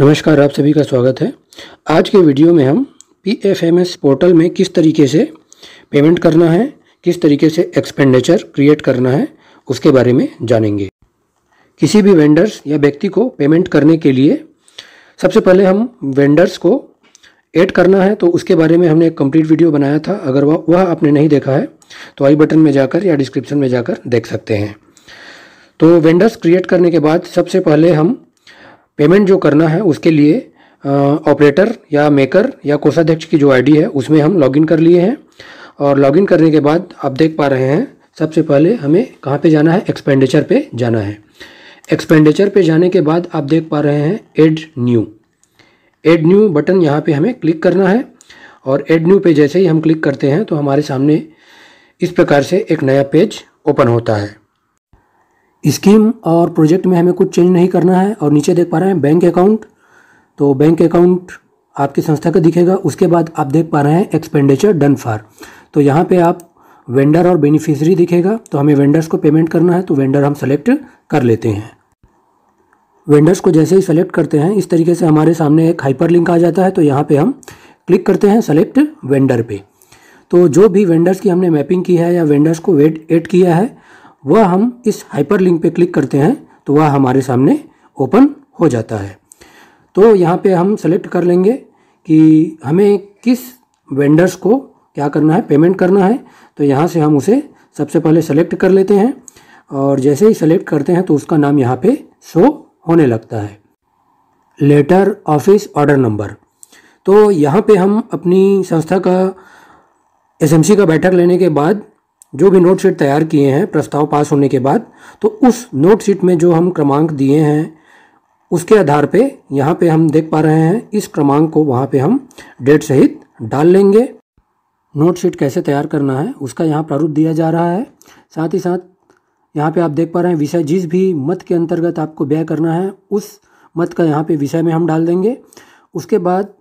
नमस्कार आप सभी का स्वागत है आज के वीडियो में हम P F M S portal में किस तरीके से पेमेंट करना है किस तरीके से एक्सपेंडिचर क्रिएट करना है उसके बारे में जानेंगे किसी भी वेंडर्स या व्यक्ति को पेमेंट करने के लिए सबसे पहले हम वेंडर्स को ऐड करना है तो उसके बारे में हमने एक कंप्लीट वीडियो बनाया था अगर वह वह आपने नहीं देखा है तो आई बटन में जाकर या डिस्क्रिप्शन में जाकर देख सकते हैं तो वेंडर्स क्रिएट करने के बाद सबसे पहले हम पेमेंट जो करना है उसके लिए ऑपरेटर या मेकर या कोषाध्यक्ष की जो आईडी है उसमें हम लॉगिन कर लिए हैं और लॉगिन करने के बाद आप देख पा रहे हैं सबसे पहले हमें कहाँ पे जाना है एक्सपेंडिचर पे जाना है एक्सपेंडिचर पे जाने के बाद आप देख पा रहे हैं add new add new button यहाँ पे हमें क्लिक करना है और एड न्यू पे जैसे ही हम क्लिक करते हैं तो हमारे सामने इस प्रकार से एक नया पेज ओपन होता है स्कीम और प्रोजेक्ट में हमें कुछ चेंज नहीं करना है और नीचे देख पा रहे हैं बैंक अकाउंट तो बैंक अकाउंट आपकी संस्था का दिखेगा उसके बाद आप देख पा रहे हैं एक्सपेंडिचर डन फॉर तो यहाँ पे आप वेंडर और बेनिफिशरी दिखेगा तो हमें वेंडर्स को पेमेंट करना है तो वेंडर हम सेलेक्ट कर लेते हैं वेंडर्स को जैसे ही सेलेक्ट करते हैं इस तरीके से हमारे सामने एक हाइपर लिंक आ जाता है तो यहाँ पर हम क्लिक करते हैं सेलेक्ट वेंडर पे तो जो भी वेंडर्स की हमने मैपिंग की है या वेंडर्स को वेट एड किया है वह हम इस हाइपर लिंक पर क्लिक करते हैं तो वह हमारे सामने ओपन हो जाता है तो यहाँ पे हम सेलेक्ट कर लेंगे कि हमें किस वेंडर्स को क्या करना है पेमेंट करना है तो यहाँ से हम उसे सबसे पहले सेलेक्ट कर लेते हैं और जैसे ही सेलेक्ट करते हैं तो उसका नाम यहाँ पे शो होने लगता है लेटर ऑफिस ऑर्डर नंबर तो यहाँ पे हम अपनी संस्था का एसएमसी का बैठक लेने के बाद जो भी नोट शीट तैयार किए हैं प्रस्ताव पास होने के बाद तो उस नोट शीट में जो हम क्रमांक दिए हैं उसके आधार पे यहाँ पे हम देख पा रहे हैं इस क्रमांक को वहाँ पे हम डेट सहित डाल लेंगे नोट शीट कैसे तैयार करना है उसका यहाँ प्रारूप दिया जा रहा है साथ ही साथ यहाँ पे आप देख पा रहे हैं विषय जिस भी मत के अंतर्गत आपको व्यय करना है उस मत का यहाँ पे विषय में हम डाल देंगे उसके बाद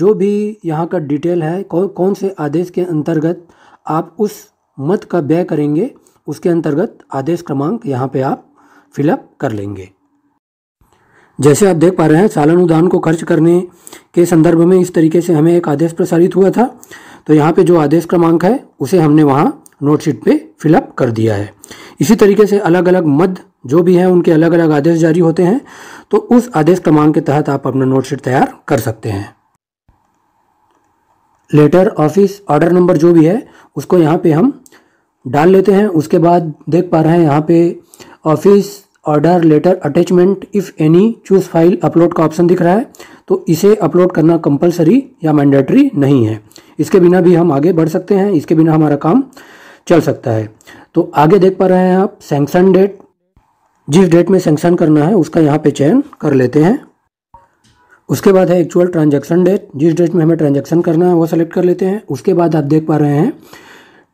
जो भी यहाँ का डिटेल है कौन कौन से आदेश के अंतर्गत आप उस मत का व्यय करेंगे उसके अंतर्गत आदेश क्रमांक यहाँ पे आप फिलअप कर लेंगे जैसे आप देख पा रहे हैं साल अनुदान को खर्च करने के संदर्भ में इस तरीके से हमें एक आदेश प्रसारित हुआ था तो यहाँ पे जो आदेश क्रमांक है उसे हमने वहाँ नोटशीट पे फिलअप कर दिया है इसी तरीके से अलग अलग मद जो भी हैं उनके अलग अलग आदेश जारी होते हैं तो उस आदेश क्रमांक के तहत आप अपना नोटशीट तैयार कर सकते हैं लेटर ऑफिस ऑर्डर नंबर जो भी है उसको यहाँ पे हम डाल लेते हैं उसके बाद देख पा रहे हैं यहाँ पे office order letter attachment if any choose file upload का ऑप्शन दिख रहा है तो इसे अपलोड करना कंपलसरी या मैंडेटरी नहीं है इसके बिना भी हम आगे बढ़ सकते हैं इसके बिना हमारा काम चल सकता है तो आगे देख पा रहे हैं आप सेंक्शन डेट जिस डेट में सेंक्शन करना है उसका यहाँ पे चयन कर लेते हैं उसके बाद है एक्चुअल ट्रांजेक्शन डेट जिस डेट में हमें ट्रांजेक्शन करना है वो सेलेक्ट कर लेते हैं उसके बाद आप देख पा रहे हैं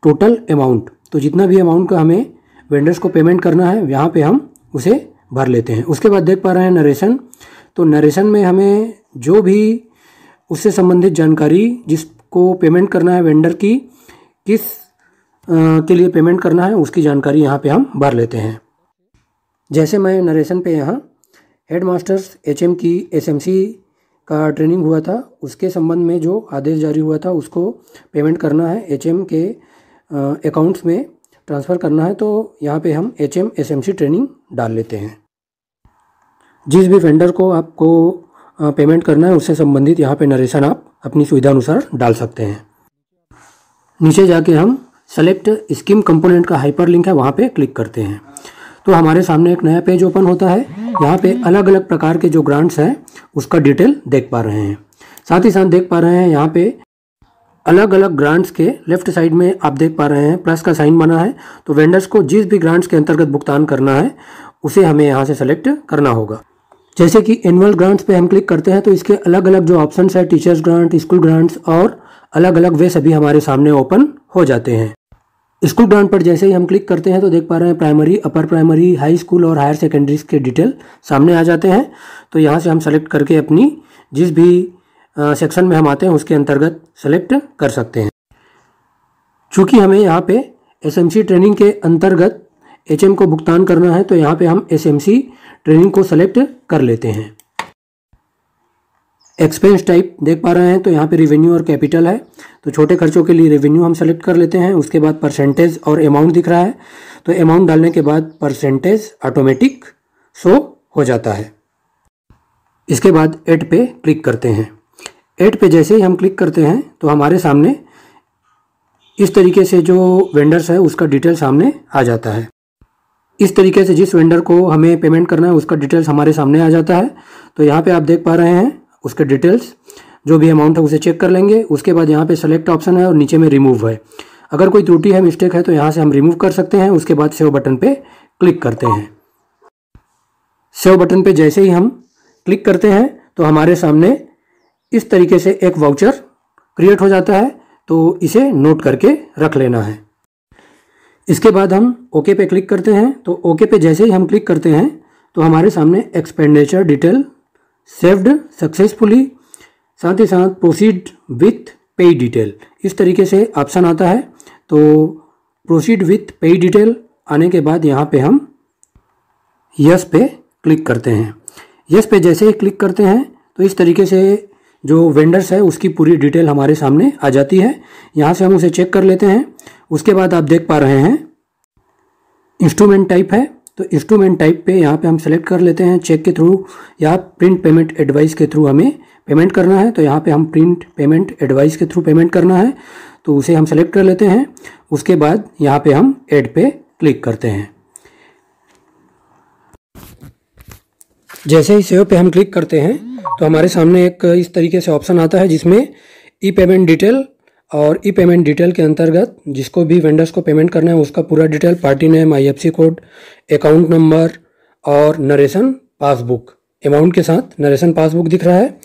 टोटल अमाउंट तो जितना भी अमाउंट का हमें वेंडर्स को पेमेंट करना है यहाँ पे हम उसे भर लेते हैं उसके बाद देख पा रहे हैं नरेशन तो नरेशन में हमें जो भी उससे संबंधित जानकारी जिसको पेमेंट करना है वेंडर की किस के लिए पेमेंट करना है उसकी जानकारी यहाँ पे हम भर लेते हैं जैसे मैं नरेशन पे यहाँ हेड मास्टर्स एच की एस का ट्रेनिंग हुआ था उसके संबंध में जो आदेश जारी हुआ था उसको पेमेंट करना है एच के अकाउंट्स में ट्रांसफ़र करना है तो यहाँ पे हम H M S M C training डाल लेते हैं जिस भी वेंडर को आपको पेमेंट करना है उससे संबंधित यहाँ पे नरेशन आप अपनी सुविधा अनुसार डाल सकते हैं नीचे जाके हम सेलेक्ट स्कीम कंपोनेंट का हाइपर लिंक है वहाँ पर क्लिक करते हैं तो हमारे सामने एक नया पेज ओपन होता है यहाँ पे अलग अलग प्रकार के जो ग्रांट्स हैं उसका डिटेल देख पा रहे हैं साथ ही साथ देख पा रहे हैं यहाँ पे अलग अलग ग्रांट्स के लेफ्ट साइड में आप देख पा रहे हैं प्लस का साइन बना है तो वेंडर्स को जिस भी ग्रांट्स के अंतर्गत भुगतान करना है उसे हमें यहाँ से सेलेक्ट करना होगा जैसे कि एनुअल ग्रांट्स पे हम क्लिक करते हैं तो इसके अलग अलग जो ऑप्शन है टीचर्स ग्रांट स्कूल ग्रांट्स और अलग अलग वे सभी हमारे सामने ओपन हो जाते हैं स्कूल ग्राउंड पर जैसे ही हम क्लिक करते हैं तो देख पा रहे हैं primary upper primary high school और हायर सेकेंडरीज के डिटेल सामने आ जाते हैं तो यहाँ से हम सेलेक्ट करके अपनी जिस भी सेक्शन में हम आते हैं उसके अंतर्गत सेलेक्ट कर सकते हैं चूँकि हमें यहाँ पे एस ट्रेनिंग के अंतर्गत एच को भुगतान करना है तो यहाँ पे हम एस ट्रेनिंग को सेलेक्ट कर लेते हैं एक्सपेंस टाइप देख पा रहे हैं तो यहाँ पे रेवेन्यू और कैपिटल है तो छोटे खर्चों के लिए रेवेन्यू हम सेलेक्ट कर लेते हैं उसके बाद परसेंटेज और अमाउंट दिख रहा है तो अमाउंट डालने के बाद परसेंटेज ऑटोमेटिक शो हो जाता है इसके बाद एड पे क्लिक करते हैं एड पे जैसे ही हम क्लिक करते हैं तो हमारे सामने इस तरीके से जो वेंडर्स है उसका डिटेल सामने आ जाता है इस तरीके से जिस वेंडर को हमें पेमेंट करना है उसका डिटेल्स हमारे सामने आ जाता है तो यहाँ पे आप देख पा रहे हैं उसके डिटेल्स जो भी अमाउंट है उसे चेक कर लेंगे उसके बाद यहाँ पे सेलेक्ट ऑप्शन है और नीचे में रिमूव है अगर कोई त्रुटि है मिस्टेक है तो यहाँ से हम रिमूव कर सकते हैं उसके बाद सेव बटन पे क्लिक करते हैं सेव बटन पे जैसे ही हम क्लिक करते हैं तो हमारे सामने इस तरीके से एक वाउचर क्रिएट हो जाता है तो इसे नोट करके रख लेना है इसके बाद हम ओके पे क्लिक करते हैं तो ओके पे जैसे ही हम क्लिक करते हैं तो हमारे सामने एक्सपेंडिचर डिटेल सेव्ड सक्सेसफुली साथ ही साथ प्रोसीड विथ पे डिटेल इस तरीके से ऑप्शन आता है तो प्रोसीड विथ पे डिटेल आने के बाद यहाँ पे हम यस पे क्लिक करते हैं यस पे जैसे ही क्लिक करते हैं तो इस तरीके से जो वेंडर्स है उसकी पूरी डिटेल हमारे सामने आ जाती है यहाँ से हम उसे चेक कर लेते हैं उसके बाद आप देख पा रहे हैं इंस्ट्रूमेंट टाइप है तो इंस्ट्रूमेंट टाइप पे यहाँ पे हम सेलेक्ट कर लेते हैं चेक के थ्रू या प्रिंट पेमेंट एडवाइस के थ्रू हमें पेमेंट करना है तो यहाँ पे हम प्रिंट पेमेंट एडवाइस के थ्रू पेमेंट करना है तो उसे हम सेलेक्ट कर लेते हैं उसके बाद यहाँ पे हम एड पे क्लिक करते हैं जैसे ही सेव पे हम क्लिक करते हैं तो हमारे सामने एक इस तरीके से ऑप्शन आता है जिसमें ई पेमेंट डिटेल और ई पेमेंट डिटेल के अंतर्गत जिसको भी वेंडर्स को पेमेंट करना है उसका पूरा detail party name IFC code account number और नरेशन पासबुक अमाउंट के साथ नरेशन पासबुक दिख रहा है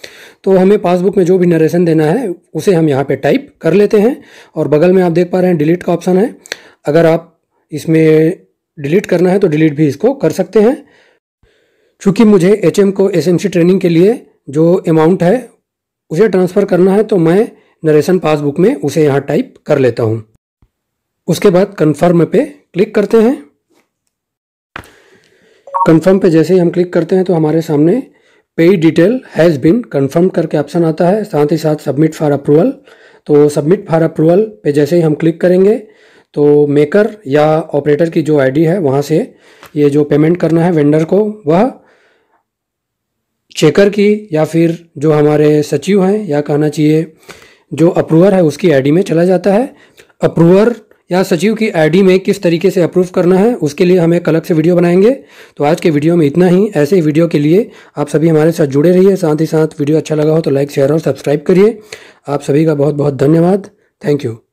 तो हमें पासबुक में जो भी नरेशन देना है उसे हम यहाँ पे टाइप कर लेते हैं और बगल में आप देख पा रहे हैं डिलीट का ऑप्शन है अगर आप इसमें डिलीट करना है तो डिलीट भी इसको कर सकते हैं चूँकि मुझे एच को एस ट्रेनिंग के लिए जो अमाउंट है उसे ट्रांसफ़र करना है तो मैं नरेशन पासबुक में उसे यहाँ टाइप कर लेता हूँ उसके बाद कन्फर्म पे क्लिक करते हैं कन्फर्म पे जैसे ही हम क्लिक करते हैं तो हमारे सामने पे डिटेल हैज़ बिन कन्फर्म करके ऑप्शन आता है साथ ही साथ सबमिट फॉर अप्रूवल तो सबमिट फॉर अप्रूवल पे जैसे ही हम क्लिक करेंगे तो मेकर या ऑपरेटर की जो आईडी है वहाँ से ये जो पेमेंट करना है वेंडर को वह चेकर की या फिर जो हमारे सचिव हैं या कहना चाहिए जो अप्रूवर है उसकी आईडी में चला जाता है अप्रूवर या सचिव की आईडी में किस तरीके से अप्रूव करना है उसके लिए हम एक अलग से वीडियो बनाएंगे तो आज के वीडियो में इतना ही ऐसे ही वीडियो के लिए आप सभी हमारे साथ जुड़े रहिए साथ ही साथ वीडियो अच्छा लगा हो तो लाइक शेयर और सब्सक्राइब करिए आप सभी का बहुत बहुत धन्यवाद थैंक यू